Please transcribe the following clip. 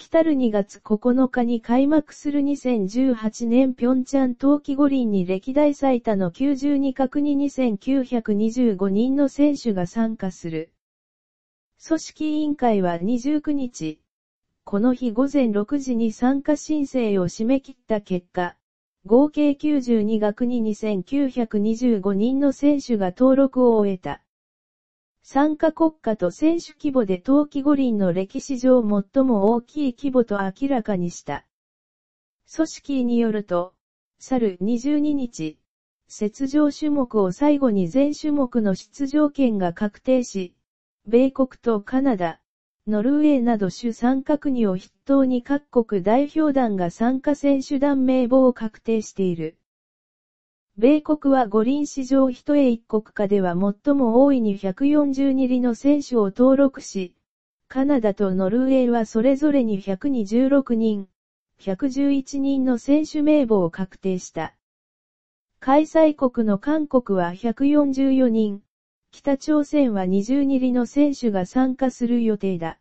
来たる2月9日に開幕する2018年平昌冬季五輪に歴代最多の92角に2925人の選手が参加する。組織委員会は29日、この日午前6時に参加申請を締め切った結果、合計92学に2925人の選手が登録を終えた。参加国家と選手規模で冬季五輪の歴史上最も大きい規模と明らかにした。組織によると、去る22日、雪上種目を最後に全種目の出場権が確定し、米国とカナダ、ノルウェーなど主参加国を筆頭に各国代表団が参加選手団名簿を確定している。米国は五輪史上一重。一国下では最も大いに142里の選手を登録し、カナダとノルウェーはそれぞれに126人、111人の選手名簿を確定した。開催国の韓国は144人、北朝鮮は22里の選手が参加する予定だ。